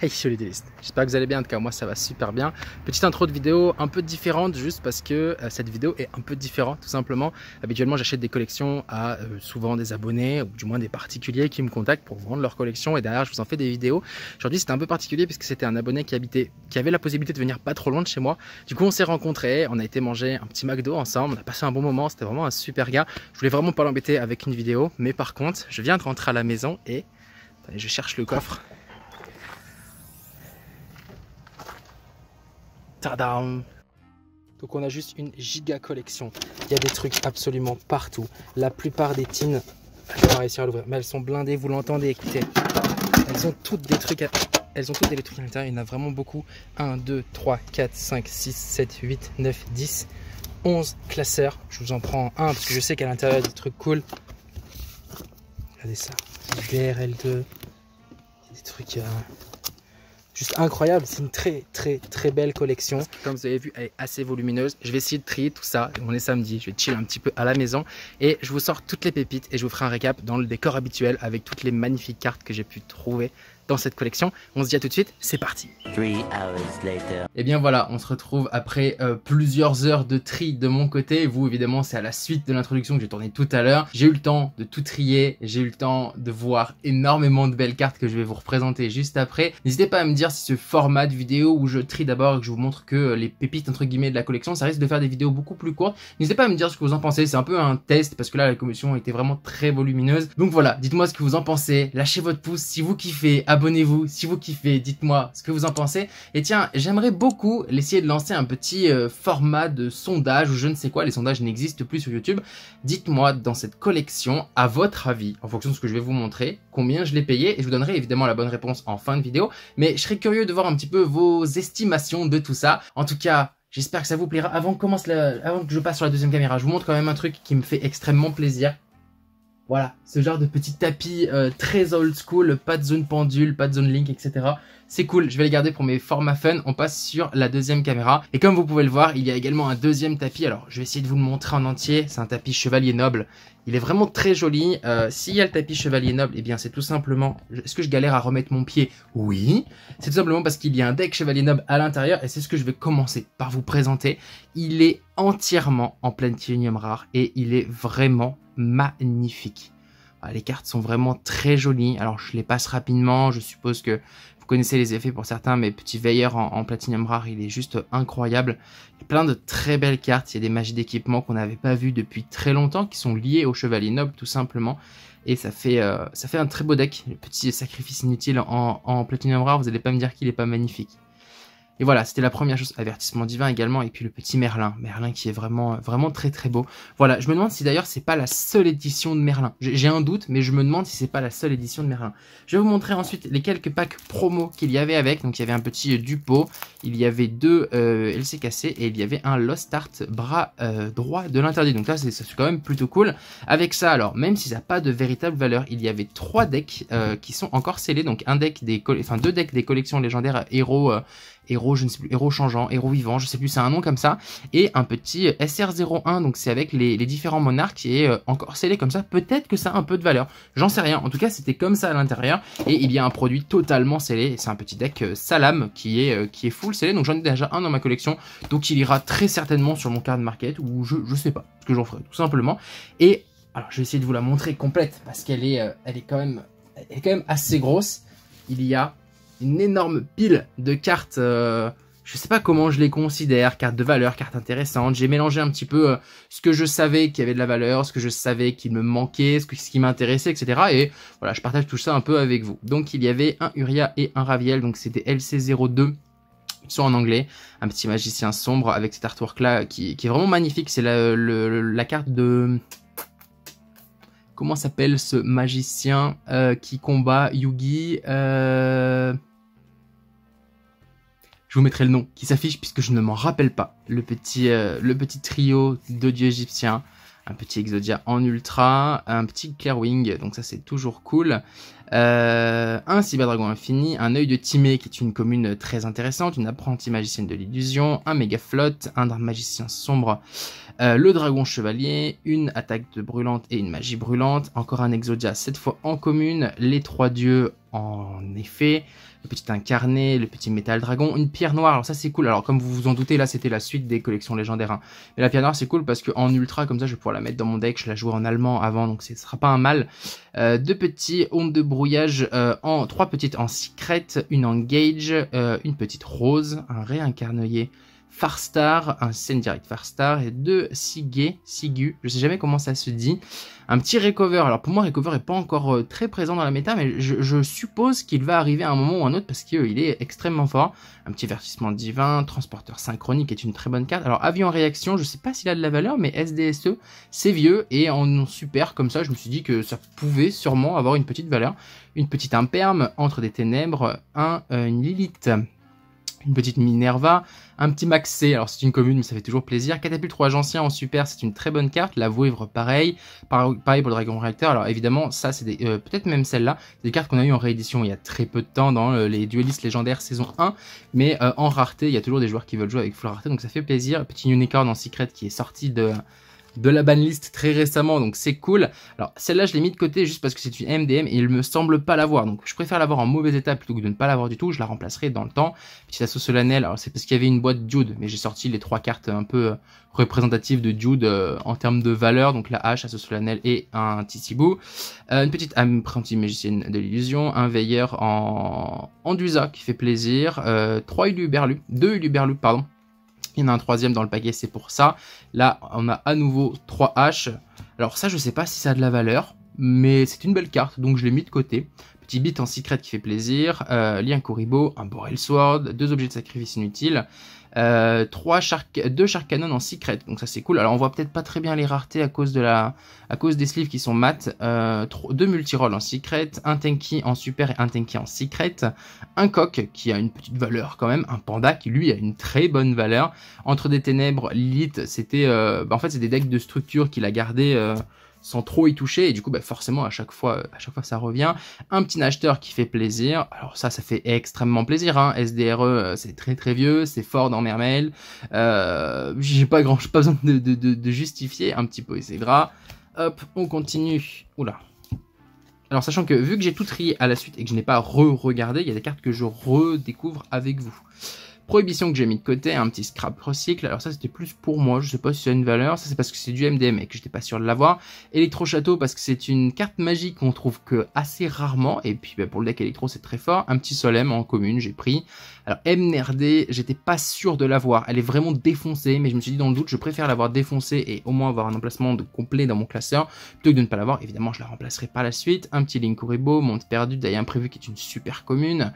Hey délistes. j'espère que vous allez bien, en tout cas moi ça va super bien. Petite intro de vidéo un peu différente juste parce que euh, cette vidéo est un peu différente tout simplement. Habituellement j'achète des collections à euh, souvent des abonnés ou du moins des particuliers qui me contactent pour vendre leur collection et derrière je vous en fais des vidéos. Aujourd'hui c'était un peu particulier puisque c'était un abonné qui habitait, qui avait la possibilité de venir pas trop loin de chez moi. Du coup on s'est rencontrés, on a été manger un petit McDo ensemble, on a passé un bon moment, c'était vraiment un super gars. Je voulais vraiment pas l'embêter avec une vidéo mais par contre je viens de rentrer à la maison et... je cherche le coffre. Tadam donc on a juste une giga collection. Il y a des trucs absolument partout. La plupart des tines, je vais pas réussir à l'ouvrir, mais elles sont blindées, vous l'entendez, écoutez. Elles ont toutes des trucs à... Elles ont toutes des trucs à l'intérieur, il y en a vraiment beaucoup. 1, 2, 3, 4, 5, 6, 7, 8, 9, 10, 11 classeurs. Je vous en prends un parce que je sais qu'à l'intérieur il y a des trucs cool. Regardez ça. DRL2. Des trucs... Euh, juste incroyable. C'est une très, très, très belle collection. comme vous avez vu, elle est assez volumineuse. Je vais essayer de trier tout ça. On est samedi, je vais chiller un petit peu à la maison. Et je vous sors toutes les pépites et je vous ferai un récap dans le décor habituel avec toutes les magnifiques cartes que j'ai pu trouver dans cette collection. On se dit à tout de suite, c'est parti Et eh bien voilà, on se retrouve après euh, plusieurs heures de tri de mon côté. Vous évidemment, c'est à la suite de l'introduction que j'ai tourné tout à l'heure. J'ai eu le temps de tout trier, j'ai eu le temps de voir énormément de belles cartes que je vais vous représenter juste après. N'hésitez pas à me dire si ce format de vidéo où je trie d'abord et que je vous montre que les pépites entre guillemets de la collection, ça risque de faire des vidéos beaucoup plus courtes. N'hésitez pas à me dire ce que vous en pensez, c'est un peu un test parce que là la commission était vraiment très volumineuse. Donc voilà, dites-moi ce que vous en pensez, lâchez votre pouce si vous kiffez, abonnez-vous si vous kiffez, dites-moi ce que vous en pensez. Et tiens, j'aimerais beaucoup essayer de lancer un petit euh, format de sondage ou je ne sais quoi, les sondages n'existent plus sur YouTube. Dites-moi dans cette collection, à votre avis, en fonction de ce que je vais vous montrer, combien je l'ai payé et je vous donnerai évidemment la bonne réponse en fin de vidéo. Mais je serais curieux de voir un petit peu vos estimations de tout ça. En tout cas, J'espère que ça vous plaira. Avant, Avant que je passe sur la deuxième caméra, je vous montre quand même un truc qui me fait extrêmement plaisir. Voilà, ce genre de petit tapis euh, très old school, pas de zone pendule, pas de zone link, etc. C'est cool, je vais les garder pour mes formats fun. On passe sur la deuxième caméra. Et comme vous pouvez le voir, il y a également un deuxième tapis. Alors, je vais essayer de vous le montrer en entier. C'est un tapis chevalier noble. Il est vraiment très joli. Euh, s'il y a le tapis chevalier noble, eh bien c'est tout simplement... Est-ce que je galère à remettre mon pied Oui. C'est tout simplement parce qu'il y a un deck chevalier noble à l'intérieur et c'est ce que je vais commencer par vous présenter. Il est entièrement en titanium rare et il est vraiment magnifique. Ah, les cartes sont vraiment très jolies. Alors je les passe rapidement. Je suppose que vous connaissez les effets pour certains, mais Petit Veilleur en, Platinum Rare, il est juste incroyable. Il y a plein de très belles cartes, il y a des magies d'équipement qu'on n'avait pas vues depuis très longtemps, qui sont liées au Chevalier Noble tout simplement. Et ça fait, euh, ça fait un très beau deck. Le petit sacrifice inutile en, en Platinum Rare, vous n'allez pas me dire qu'il n'est pas magnifique. Et voilà, c'était la première chose. Avertissement divin également, et puis le petit Merlin. Merlin qui est vraiment, euh, vraiment très très beau. Voilà, je me demande si d'ailleurs c'est pas la seule édition de Merlin. J'ai un doute, mais je me demande si c'est pas la seule édition de Merlin. Je vais vous montrer ensuite les quelques packs promo qu'il y avait avec. Donc il y avait un petit euh, Dupo, il y avait deux euh, LCKC et il y avait un Lost Art bras droit de l'interdit. Donc là, c'est quand même plutôt cool. Avec ça, alors, même si ça n'a pas de véritable valeur, il y avait trois decks qui sont encore scellés. Donc un deck des, enfin deux decks des collections légendaires héros, héros je ne sais plus, héros changeant, héros vivant, je ne sais plus, c'est un nom comme ça, et un petit SR01, donc c'est avec les, différents monarques qui est euh, encore scellé comme ça, peut-être que ça a un peu de valeur, j'en sais rien, en tout cas c'était comme ça à l'intérieur, et il y a un produit totalement scellé, c'est un petit deck euh, Salam qui est, euh, qui est full scellé, donc j'en ai déjà un dans ma collection, donc il ira très certainement sur mon card market, ou je, ne sais pas ce que j'en ferai, tout simplement, et alors je vais essayer de vous la montrer complète, parce qu'elle est, elle est quand est quand même assez grosse, il y a une énorme pile de cartes. Je euh, je sais pas comment je les considère, cartes de valeur, cartes intéressantes. J'ai mélangé un petit peu euh, ce que je savais qu'il y avait de la valeur, ce que je savais qu'il me manquait, ce, qui m'intéressait, etc. Et voilà, je partage tout ça un peu avec vous. Donc il y avait un Uria et un Raviel, donc c'était LC02 sont en anglais, un petit magicien sombre avec cet artwork là qui, est vraiment magnifique, c'est la, carte de comment s'appelle ce magicien euh, qui combat Yugi je vous mettrai le nom qui s'affiche puisque je ne m'en rappelle pas. Le petit, euh, le petit trio de dieux égyptiens, un petit Exodia en ultra, un petit wing donc ça c'est toujours cool. Euh, un Cyber-Dragon Infini, un œil de Timé, qui est une commune très intéressante, une apprentie magicienne de l'illusion, un méga flotte, un magicien sombre, euh, le dragon chevalier, une attaque de brûlante et une magie brûlante, encore un Exodia cette fois en commune, les trois dieux en effet, le petit incarné, le petit métal dragon, une pierre noire. Alors ça c'est cool. Alors comme vous vous en doutez, là c'était la suite des collections légendaires. Hein. Mais la pierre noire c'est cool parce que en ultra comme ça je vais pouvoir la mettre dans mon deck. Je la jouais en allemand avant donc ce sera pas un mal. Euh, deux petits ondes de brouillage euh, en trois petites en secret, une en gauge, euh, une petite rose, un réincarnoyer Farstar, un scène direct Farstar et deux Sigue, Sigu, je sais jamais comment ça se dit. Un petit recover. Alors pour moi, recover est pas encore euh, très présent dans la méta, mais je, suppose qu'il va arriver à un moment ou un autre parce qu'il euh, est extrêmement fort. Un petit vertissement divin, transporteur synchronique est une très bonne carte. Alors avion en réaction, je ne sais pas s'il a de la valeur, mais SDSE, c'est vieux et en super comme ça, je me suis dit que ça pouvait sûrement avoir une petite valeur. Une petite imperme entre des ténèbres, un, euh, une Lilith une petite Minerva, un petit Maxé, alors c'est une commune mais ça fait toujours plaisir, Catapulte 3 anciens en super c'est une très bonne carte, la Vouivre pareil, pareil pour le Dragon Réacteur, alors évidemment ça c'est euh, peut-être même celle-là, c'est des cartes qu'on a eu en réédition il y a très peu de temps dans les duelistes légendaires saison 1, mais euh, en rareté il y a toujours des joueurs qui veulent jouer avec full rareté donc ça fait plaisir, petit Unicorn en secret qui est sorti de de la banlist très récemment, donc c'est cool. Alors celle-là, je l'ai mis de côté juste parce que c'est une MDM et il me semble pas l'avoir. Donc je préfère l'avoir en mauvais état plutôt que de ne pas l'avoir du tout. Je la remplacerai dans le temps. Petite assaut solennel, alors c'est parce qu'il y avait une boîte Dude, mais j'ai sorti les trois cartes un peu représentatives de Dude euh, en termes de valeur. Donc la hache, assaut solennel et un Tissibou. Euh, une petite apprentie magicienne de l'illusion, un veilleur en, en qui fait plaisir, euh, trois Uluberlu, deux Berlu, pardon. Il y en a un troisième dans le paquet, c'est pour ça. Là, on a à nouveau 3 H. Alors ça, je sais pas si ça a de la valeur, mais c'est une belle carte, donc je l'ai mis de côté. Petit bit en secret qui fait plaisir, euh, lien Kuribo, un Borel Sword, deux objets de sacrifice inutiles euh, trois Shark, en secret. Donc ça c'est cool. Alors on voit peut-être pas très bien les raretés à cause de la, à cause des sleeves qui sont mat. Euh, en secret, un tanky en super et un tanky en secret, un coq qui a une petite valeur quand même, un panda qui lui a une très bonne valeur. Entre des ténèbres, Lilith, c'était, euh, bah, en fait c'est des decks de structure qu'il a gardé. Euh, sans trop y toucher et du coup bah forcément à chaque fois euh, à chaque fois ça revient un petit acheteur qui fait plaisir alors ça ça fait extrêmement plaisir hein. SDRE euh, c'est très très vieux c'est fort dans Mermel, euh, j'ai pas grand pas besoin de, de justifier un petit peu et c'est gras hop on continue oula alors sachant que vu que j'ai tout trié à la suite et que je n'ai pas re-regardé il y a des cartes que je redécouvre avec vous Prohibition que j'ai mis de côté, un petit scrap recycle. Alors ça, c'était plus pour moi. Je sais pas si ça a une valeur. Ça, c'est parce que c'est du MDM et que j'étais pas sûr de l'avoir. Electro Château parce que c'est une carte magique qu'on trouve que assez rarement. Et puis, ben, pour le deck Electro, c'est très fort. Un petit Solem en commune, j'ai pris. Alors, MNRD, j'étais pas sûr de l'avoir. Elle est vraiment défoncée, mais je me suis dit dans le doute, je préfère l'avoir défoncée et au moins avoir un emplacement de complet dans mon classeur plutôt que de ne pas l'avoir. Évidemment, je la remplacerai par la suite. Un petit Linkuribo, Monte Perdu, d'ailleurs prévu qui est une super commune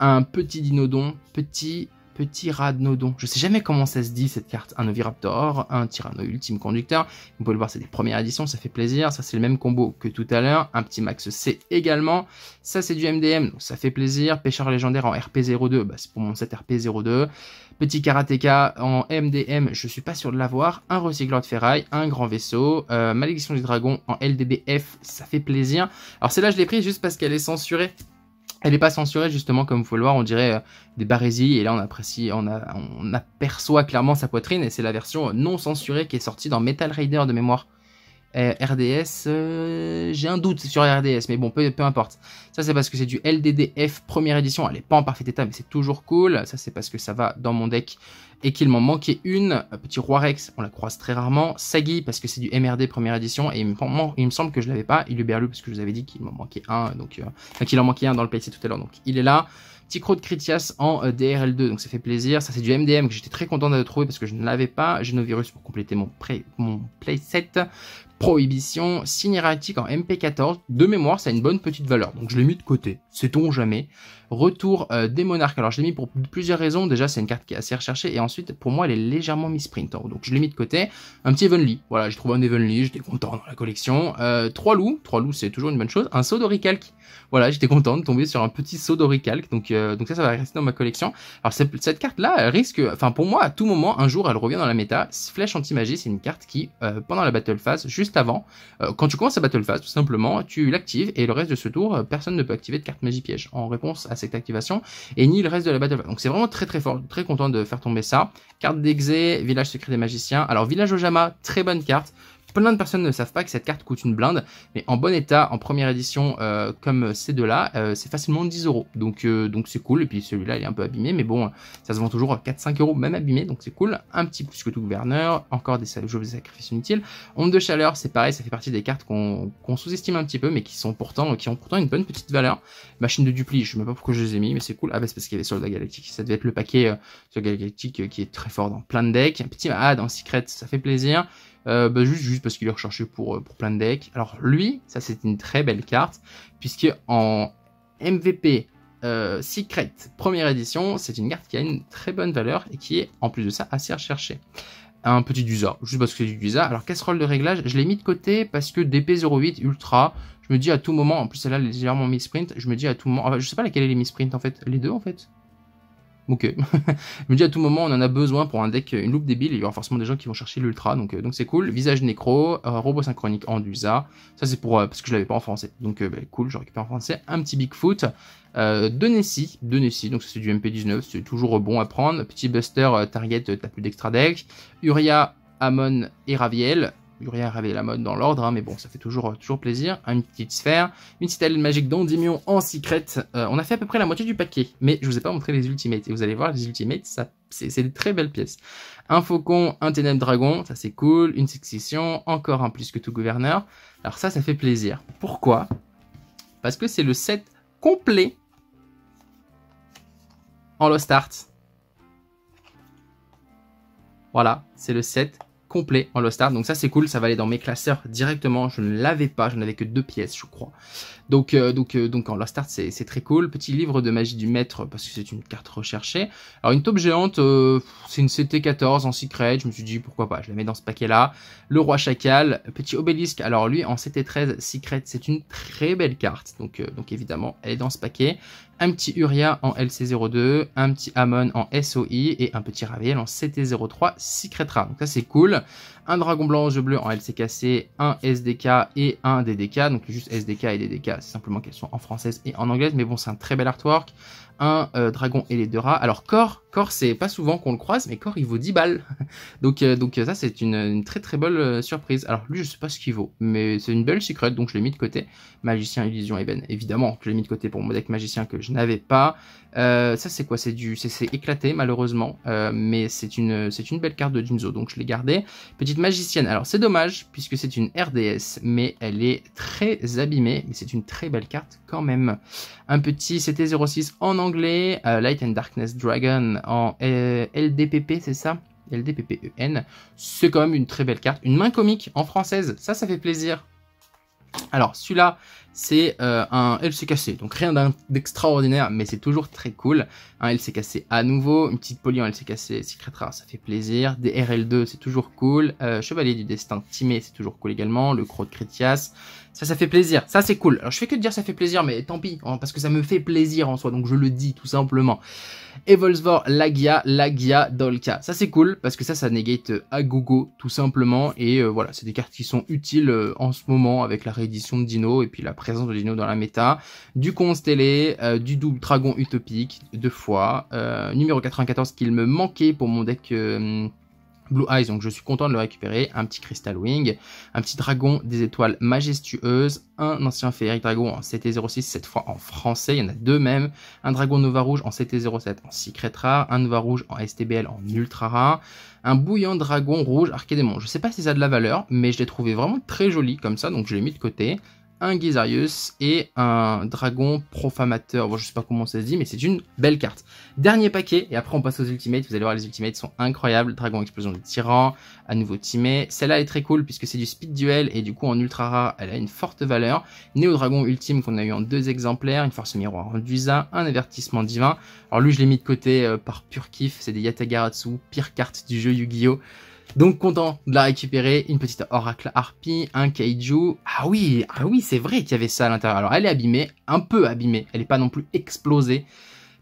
un petit dinodon, petit petit radnodon. Je sais jamais comment ça se dit cette carte. Un oviraptor, un tyranno ultime conducteur. Vous pouvez le voir, c'est des premières éditions, ça fait plaisir. Ça, c'est le même combo que tout à l'heure. Un petit max C également. Ça, c'est du MDM, donc ça fait plaisir. Pêcheur légendaire en RP02, bah, c'est pour mon set RP02. Petit karatéka en MDM, je suis pas sûr de l'avoir. Un recycleur de ferraille, un grand vaisseau. Euh, malédiction du dragon en LDBF, ça fait plaisir. Alors, celle-là, je l'ai prise juste parce qu'elle est censurée. Elle n'est pas censurée justement comme pouvez le voir, on dirait euh, des barésies et là on apprécie, on, a, on aperçoit clairement sa poitrine et c'est la version euh, non censurée qui est sortie dans Metal Raider de mémoire. Euh, RDS, euh, j'ai un doute sur RDS, mais bon, peu, importe. Ça, c'est parce que c'est du LDDF première édition. Elle n'est pas en parfait état, mais c'est toujours cool. Ça, c'est parce que ça va dans mon deck et qu'il m'en manquait une. Euh, petit Roi on la croise très rarement. Sagi, parce que c'est du MRD première édition, et il me, semble que je ne l'avais pas. Berlu, parce que je vous avais dit qu'il m'en manquait un, donc qu'il en manquait un dans le playset tout à l'heure, donc il est là. Petit Croc de Critias en DRL2, donc ça fait plaisir. Ça, c'est du MDM que j'étais très content de trouver parce que je ne l'avais pas. Genovirus pour compléter mon, mon playset. Prohibition, Cinératique en MP14. De mémoire, ça a une bonne petite valeur, donc je l'ai mis de côté. Sait-on jamais Retour euh, des monarques. Alors je l'ai mis pour plusieurs raisons. Déjà, c'est une carte qui est assez recherchée. Et ensuite, pour moi, elle est légèrement mis sprint. Donc je l'ai mis de côté. Un petit Evenly. Voilà, j'ai trouvé un Evenly. J'étais content dans la collection. Euh, trois loups. Trois loups, c'est toujours une bonne chose. Un saut d'oricalque. Voilà, j'étais content de tomber sur un petit saut d'oricalque. Donc, euh, donc ça, ça va rester dans ma collection. Alors cette, cette carte-là, risque. Enfin, pour moi, à tout moment, un jour, elle revient dans la méta. Flèche anti-magie, c'est une carte qui, pendant la battle phase, juste avant, quand tu commences la battle phase, tout simplement, tu l'actives et le reste de ce tour, personne ne peut activer de carte magie piège. En réponse à cette activation, et ni le reste de la battle. Donc c'est vraiment très très fort, très content de faire tomber ça. Carte d'exe, village secret des magiciens. Alors village Ojama, très bonne carte. Plein de personnes ne savent pas que cette carte coûte une blinde, mais en bon état, en première édition, euh, comme ces deux-là, euh, c'est facilement 10 euros. Donc euh, donc c'est cool. Et puis celui-là, il est un peu abîmé, mais bon, ça se vend toujours 4-5 euros, même abîmé, donc c'est cool. Un petit plus que tout gouverneur, encore des sacrifices inutiles. Onde de chaleur, c'est pareil, ça fait partie des cartes qu'on sous-estime un petit peu, mais qui sont pourtant qui ont pourtant une bonne petite valeur. Machine de dupli, je sais même pas pourquoi je les ai mis, mais c'est cool. Ah bah c'est parce qu'il y avait Soldats Galactique, ça devait être le paquet Soldat Galactique qui est très fort dans plein de decks. Un petit ah dans Secret, ça fait plaisir. Euh, bah, juste, parce qu'il est recherché euh, pour, plein de decks. Alors lui, ça c'est une très belle carte, puisque en MVP euh, Secret première édition, c'est une carte qui a une très bonne valeur et qui est en plus de ça assez recherchée. Un petit Dusa, juste parce que c'est du Dusa. Alors casserole de réglage, je l'ai mis de côté parce que DP08 Ultra, je me dis à tout moment, en plus celle-là légèrement misprint, je me dis à tout moment, je sais pas laquelle est les misprint en fait, les deux en fait ok. je me dis à tout moment, on en a besoin pour un deck, euh, une loupe débile, il y aura forcément des gens qui vont chercher l'ultra, donc euh, donc c'est cool. Visage nécro, euh, robot synchronique en ça c'est pour, parce que je l'avais pas en français, donc bah, cool, je récupère en français. Un petit Bigfoot, euh, de Nessie, de Nessie, donc c'est du MP19, c'est toujours bon à prendre. Petit Buster, Target, t'as plus d'extra deck. Uria, Amon et Raviel, Rien avait la mode dans l'ordre, hein, mais bon, ça fait toujours, euh, toujours plaisir. Une petite sphère, une citadelle magique d'Ondimion en secret. Euh, on a fait à peu près la moitié du paquet, mais je vous ai pas montré les ultimates. Et vous allez voir, les ultimates, c'est des très belles pièces. Un faucon, un ténèbre dragon, ça c'est cool. Une succession, encore un plus que tout gouverneur. Alors ça, ça fait plaisir. Pourquoi Parce que c'est le set complet en Lost Art. Voilà, c'est le set complet en Lost Art. Donc ça c'est cool, ça va aller dans mes classeurs directement. Je ne l'avais pas, je n'avais que deux pièces je crois. Donc, euh, donc, euh, donc en la start, c'est très cool. Petit livre de magie du maître, parce que c'est une carte recherchée. Alors, une taupe géante, euh, c'est une CT14 en secret. Je me suis dit, pourquoi pas, je la mets dans ce paquet-là. Le roi chacal, petit obélisque. Alors, lui, en CT13 secret, c'est une très belle carte. Donc, donc, évidemment, elle est dans ce paquet. Un petit Uria en LC02, un petit Amon en SOI et un petit Ravel en CT03 Secret Donc, ça, c'est cool un dragon blanc aux bleu en LCKC, un SDK et un DDK. Donc juste SDK et DDK, c'est simplement qu'elles sont en française et en anglaise. Mais bon, c'est un très bel artwork. Un euh, dragon et les deux rats. Alors Core, Core, c'est pas souvent qu'on le croise, mais Cor il vaut 10 balles. donc, euh, donc ça c'est une, très très belle euh, surprise. Alors lui je sais pas ce qu'il vaut, mais c'est une belle secret donc je l'ai mis de côté. Magicien, illusion, Eben, évidemment je l'ai mis de côté pour mon deck magicien que je n'avais pas. Euh, ça c'est quoi C'est du, c'est éclaté malheureusement, euh, mais c'est une, c'est une belle carte de Jinzo, donc je l'ai gardée. Petite magicienne. Alors c'est dommage puisque c'est une RDS, mais elle est très abîmée, mais c'est une très belle carte quand même. Un petit CT06 en anglais, euh, Light and Darkness Dragon en LDPP, c'est ça LDPPEN, c'est quand même une très belle carte. Une main comique en française, ça, ça fait plaisir. Alors celui-là, c'est euh, un LCKC, donc rien d'extraordinaire, mais c'est toujours très cool. Un LCKC à nouveau, une petite poly en LCKC Secret Rare, ça fait plaisir. Des RL2, c'est toujours cool. Euh, Chevalier du Destin Timé, c'est toujours cool également. Le Croc de Critias, ça, ça fait plaisir. Ça, c'est cool. Alors, je fais que de dire ça fait plaisir, mais tant pis, hein, parce que ça me fait plaisir en soi, donc je le dis tout simplement. Evolsvor, Lagia, Lagia, Dolka. Ça, c'est cool, parce que ça, ça negate euh, à gogo, tout simplement. Et euh, voilà, c'est des cartes qui sont utiles euh, en ce moment avec la réédition de Dino et puis la présence de Dino dans la méta. Du Constellé, du Double Dragon Utopique, deux fois. numéro 94 qu'il me manquait pour mon deck Blue Eyes, donc je suis content de le récupérer, un petit Crystal Wing, un petit dragon des étoiles majestueuses, un ancien Féerique Dragon en CT06, cette fois en français, il y en a deux même, un dragon Nova Rouge en CT07 en Secret Rare, un Nova Rouge en STBL en Ultra Rare, un Bouillon dragon rouge démon Je sais pas si ça a de la valeur, mais je l'ai trouvé vraiment très joli comme ça, donc je l'ai mis de côté un Gizarius et un dragon profamateur. Bon, je sais pas comment ça se dit, mais c'est une belle carte. Dernier paquet, et après on passe aux ultimates. Vous allez voir, les ultimates sont incroyables. Dragon explosion du tyran, à nouveau timé. Celle-là est très cool puisque c'est du speed duel et du coup en ultra rare, elle a une forte valeur. Néo dragon ultime qu'on a eu en deux exemplaires, une force miroir en visa, un avertissement divin. Alors lui, je l'ai mis de côté euh, par pur kiff. C'est des Yatagaratsu, pire carte du jeu Yu-Gi-Oh! Donc content de la récupérer, une petite Oracle Harpy, un Kaiju. Ah oui, ah oui, c'est vrai qu'il y avait ça à l'intérieur. Alors elle est abîmée, un peu abîmée, elle n'est pas non plus explosée.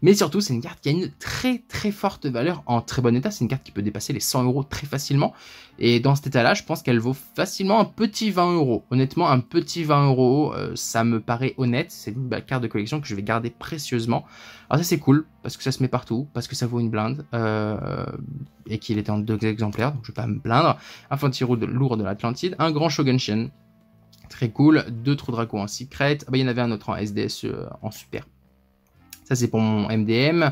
Mais surtout, c'est une carte qui a une très très forte valeur en très bon état. C'est une carte qui peut dépasser les 100 euros très facilement. Et dans cet état-là, je pense qu'elle vaut facilement un petit 20 euros. Honnêtement, un petit 20 euros, euh, ça me paraît honnête. C'est une carte de collection que je vais garder précieusement. Alors ça, c'est cool parce que ça se met partout, parce que ça vaut une blinde euh, et qu'il est en deux exemplaires, donc je vais pas me plaindre. Un Fantiro de lourd de l'Atlantide, un grand Shogun Shen, très cool. Deux trous dragons en secret. Ah bah, il y en avait un autre en SDS, euh, en super ça, c'est pour mon MDM.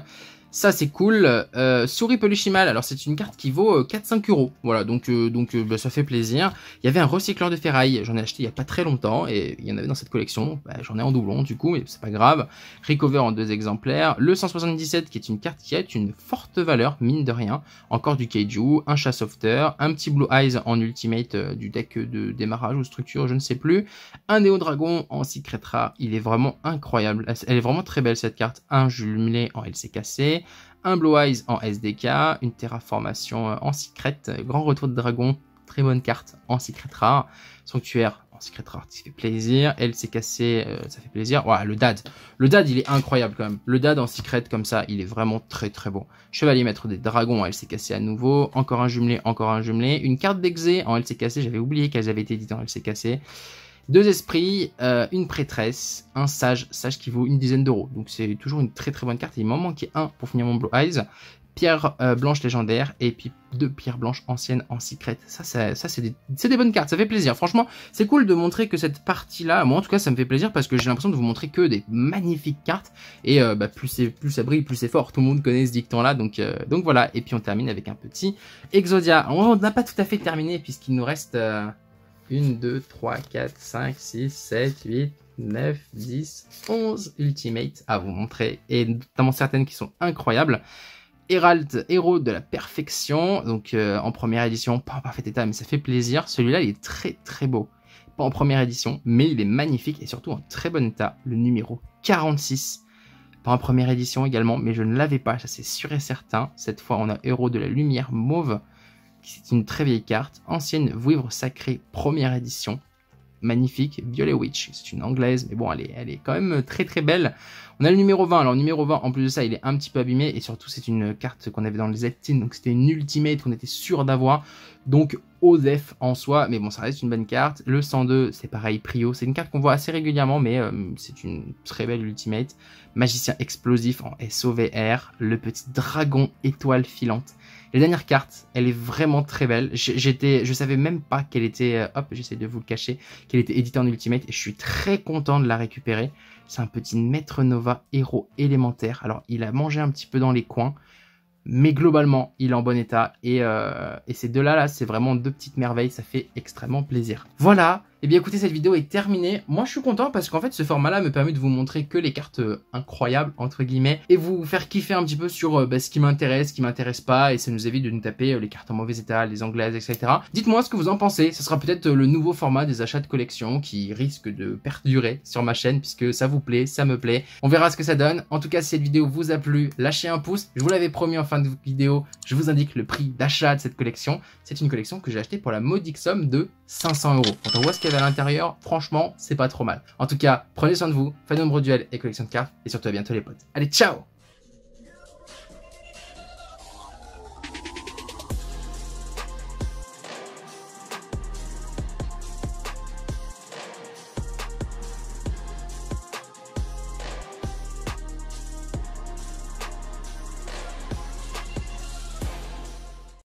Ça c'est cool. Euh, souris peluche alors c'est une carte qui vaut 4-5 euh, euros. Voilà, donc, euh, donc bah, ça fait plaisir. Il y avait un recycleur de ferraille, j'en ai acheté il n'y a pas très longtemps, et il y en avait dans cette collection. Bah, j'en ai en doublon du coup, mais c'est pas grave. Recover en deux exemplaires. Le 177 qui est une carte qui a une forte valeur, mine de rien. Encore du kaiju un chat sauveteur, un petit Blue Eyes en ultimate du deck de démarrage ou structure, je ne sais plus. Un Néo Dragon en secretra il est vraiment incroyable. Elle est vraiment très belle cette carte. Un jumelé en LCKC un Blow-Eyes en SDK, une Terraformation euh, en Secret, euh, Grand Retour de Dragon, très bonne carte en Secret Rare, Sanctuaire en Secret Rare, ça fait plaisir, LCKC, euh, ça fait plaisir, le DAD, le DAD il est incroyable quand même, le DAD en Secret comme ça, il est vraiment très très bon. Chevalier Maître des Dragons en LCKC à nouveau, encore un jumelé, encore un jumelé, une carte d'exé en LCKC, j'avais oublié qu'elle avait été dites en LCKC, deux esprits, euh, une prêtresse, un sage, sage qui vaut une dizaine d'euros. Donc c'est toujours une très très bonne carte. Il m'en manquait un pour finir mon Blue Eyes. Pierre euh, blanche légendaire et puis deux pierres blanches anciennes en secret. Ça, ça, c'est des, bonnes cartes, ça fait plaisir. Franchement, c'est cool de montrer que cette partie-là, moi en tout cas, ça me fait plaisir parce que j'ai l'impression de vous montrer que des magnifiques cartes. Et plus euh, bah, plus, plus ça brille, plus c'est fort. Tout le monde connaît ce dicton-là, donc, donc voilà. Et puis on termine avec un petit Exodia. On n'a pas tout à fait terminé puisqu'il nous reste... 1, 2, 3, 4, 5, 6, 7, 8, 9, 10, 11 Ultimate à vous montrer, et notamment certaines qui sont incroyables. Herald, héros de la perfection, donc euh, en première édition, pas en parfait état, mais ça fait plaisir. Celui-là, il est très très beau. Pas en première édition, mais il est magnifique et surtout en très bon état. Le numéro 46. Pas en première édition également, mais je ne l'avais pas, ça c'est sûr et certain. Cette fois, on a héros de la lumière mauve c'est une très vieille carte, ancienne Vouivre sacré, première édition. Magnifique, Violet Witch, c'est une anglaise, mais bon, elle est, elle est quand même très très belle. On a le numéro 20, alors numéro 20, en plus de ça, il est un petit peu abîmé, et surtout c'est une carte qu'on avait dans les team donc c'était une ultimate qu'on était sûr d'avoir, donc OZEF en soi, mais bon, ça reste une bonne carte. Le 102, c'est pareil, Prio, c'est une carte qu'on voit assez régulièrement, mais euh, c'est une très belle ultimate. Magicien explosif en SOVR, le petit dragon étoile filante, la dernière carte, elle est vraiment très belle. J'étais, je savais même pas qu'elle était, euh, hop, j'essaie de vous le cacher, qu'elle était éditée en Ultimate. Et je suis très content de la récupérer. C'est un petit Maître Nova héros élémentaire. Alors, il a mangé un petit peu dans les coins. Mais globalement, il est en bon état. Et, euh, ces deux là, là c'est vraiment deux petites merveilles. Ça fait extrêmement plaisir. Voilà. Eh bien écoutez, cette vidéo est terminée. Moi je suis content parce qu'en fait ce format-là me permet de vous montrer que les cartes euh, incroyables, entre guillemets, et vous faire kiffer un petit peu sur euh, bah, ce qui m'intéresse, ce qui m'intéresse pas, et ça nous évite de nous taper euh, les cartes en mauvais état, les anglaises, etc. Dites-moi ce que vous en pensez. Ce sera peut-être le nouveau format des achats de collection qui risque de perdurer sur ma chaîne puisque ça vous plaît, ça me plaît. On verra ce que ça donne. En tout cas, si cette vidéo vous a plu, lâchez un pouce. Je vous l'avais promis en fin de vidéo, je vous indique le prix d'achat de cette collection. C'est une collection que j'ai achetée pour la modique somme de 500 euros. Quand on voit ce qu'il y avait à l'intérieur, franchement, c'est pas trop mal. En tout cas, prenez soin de vous, faites nombreux duels et collection de cartes, et surtout à bientôt les potes. Allez, ciao